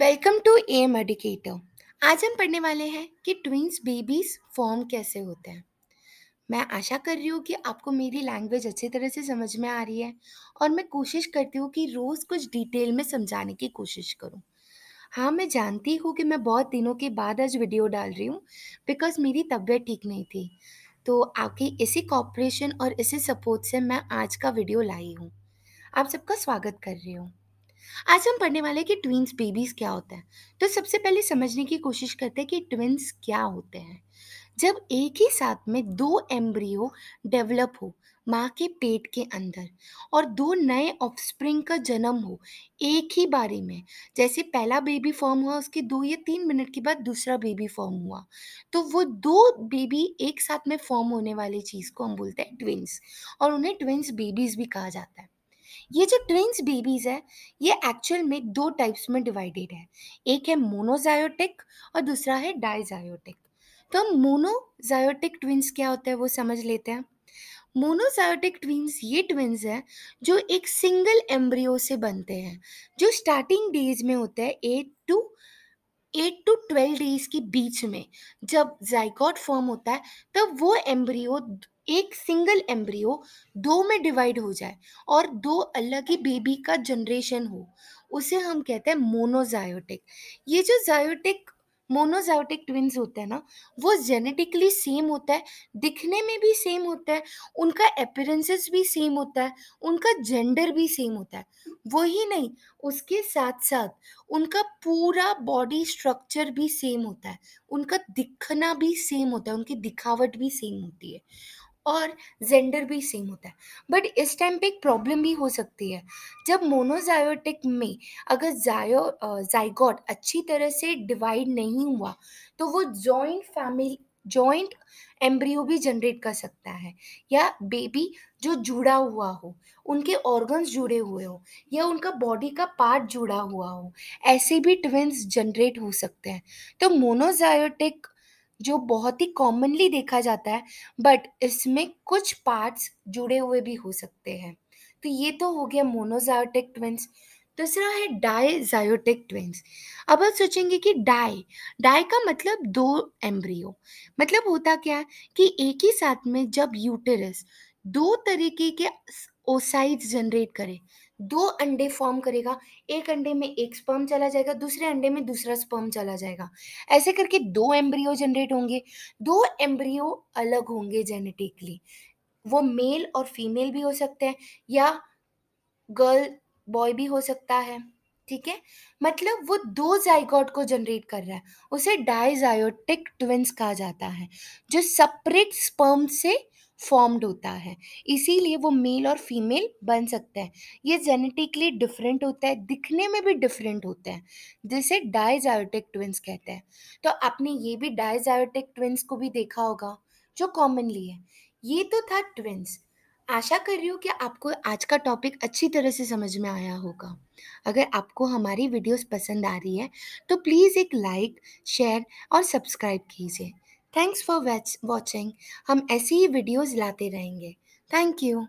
welcome to M एडिकेटर आज हम पढ़ने वाले हैं कि ट्विंस बेबीज फॉर्म कैसे होते हैं मैं आशा कर रही हूँ कि आपको मेरी लैंग्वेज अच्छी तरह से समझ में आ रही है और मैं कोशिश करती हूँ कि रोज़ कुछ डिटेल में समझाने की कोशिश करूँ हाँ मैं जानती हूँ कि मैं बहुत दिनों के बाद आज वीडियो डाल रही हूँ बिकॉज़ मेरी तबीयत ठीक नहीं थी तो आपकी इसी कॉपरेशन और इसी सपोर्ट से मैं आज का वीडियो लाई हूँ आप सबका स्वागत कर रही हूँ आज हम पढ़ने वाले कि ट्विंस बेबीज क्या होता है तो सबसे पहले समझने की कोशिश करते हैं कि ट्विंस क्या होते हैं जब एक ही साथ में दो एम्ब्रियो डेवलप हो माँ के पेट के अंदर और दो नए ऑफस्प्रिंग का जन्म हो एक ही बारी में जैसे पहला बेबी फॉर्म हुआ उसके दो या तीन मिनट के बाद दूसरा बेबी फॉर्म हुआ तो वो दो बेबी एक साथ में फॉर्म होने वाली चीज़ को हम बोलते हैं ट्विंस और उन्हें ट्विंस बेबीज भी कहा जाता है ये जो ट्विंस बेबीज है ये एक्चुअल में दो टाइप्स में डिवाइडेड है एक है मोनोजायोटिक और दूसरा है डाइजायोटिक तो हम मोनोजायोटिक ट्विंस क्या होता है वो समझ लेते हैं मोनोजायोटिक ट्विंस ये ट्विंस हैं जो एक सिंगल एम्ब्रियो से बनते हैं जो स्टार्टिंग डेज में होता है eight to eight to twelve days के बीच में जब जाइकॉट फॉर्म होता है तब वो एम्ब्रियो एक सिंगल एम्ब्रियो दो में डिवाइड हो जाए और दो अलग ही बेबी का जनरेशन हो उसे हम कहते हैं मोनोजायोटिक ये जो जायोटिक मोनोजाइटिक ट्विन्स होते हैं ना वो जेनेटिकली सेम होता है दिखने में भी सेम होता है उनका अपेरेंसेस भी सेम होता है उनका जेंडर भी सेम होता है वही नहीं उसके साथ साथ उनका पूरा बॉडी स्ट्रक्चर भी सेम होता है उनका दिखना भी सेम होता है उनकी दिखावट भी सेम होती है और जेंडर भी सेम होता है बट इस टाइम पे एक प्रॉब्लम भी हो सकती है जब मोनोजायोटिक में अगर जायो जाइगॉट अच्छी तरह से डिवाइड नहीं हुआ तो वो जॉइंट फैमिली जॉइंट एम्ब्रियो भी जनरेट कर सकता है या बेबी जो जुड़ा हुआ हो उनके ऑर्गन्स जुड़े हुए हो या उनका बॉडी का पार्ट जुड़ा हुआ हो ऐसे भी ट्विंस जनरेट हो सकते हैं तो मोनोजायोटिक जो बहुत ही कॉमनली देखा जाता है बट इसमें कुछ पार्ट्स जुड़े हुए भी हो सकते हैं तो ये तो हो गया मोनोजायोटिक ट्विंस दूसरा है डायजायोटिक ट्विंस अब आप सोचेंगे कि डाई डाई का मतलब दो एम्ब्रियो मतलब होता क्या है कि एक ही साथ में जब यूटेरस दो तरीके के ओसाइड्स जनरेट करे दो अंडे फॉर्म करेगा एक अंडे में एक स्पर्म चला जाएगा दूसरे अंडे में दूसरा स्पर्म चला जाएगा ऐसे करके दो एम्ब्रियो जनरेट होंगे दो एम्ब्रियो अलग होंगे जेनेटिकली वो मेल और फीमेल भी हो सकते हैं या गर्ल बॉय भी हो सकता है ठीक है मतलब वो दो जाइगॉट को जनरेट कर रहा है उसे डाइजायोटिक ट्विंस कहा जाता है जो सेपरेट स्पर्म से फॉर्म्ड होता है इसीलिए वो मेल और फीमेल बन सकते हैं ये जेनेटिकली डिफरेंट होता है दिखने में भी डिफरेंट होता है जिसे डायजायोटिक ट्विंस कहते हैं तो आपने ये भी डायजायोटिक ट्विंस को भी देखा होगा जो कॉमनली है ये तो था ट्विंस आशा कर रही हूँ कि आपको आज का टॉपिक अच्छी तरह से समझ में आया होगा अगर आपको हमारी वीडियोस पसंद आ रही है तो प्लीज़ एक लाइक शेयर और सब्सक्राइब कीजिए थैंक्स फॉर वॉचिंग हम ऐसी ही वीडियोज़ लाते रहेंगे थैंक यू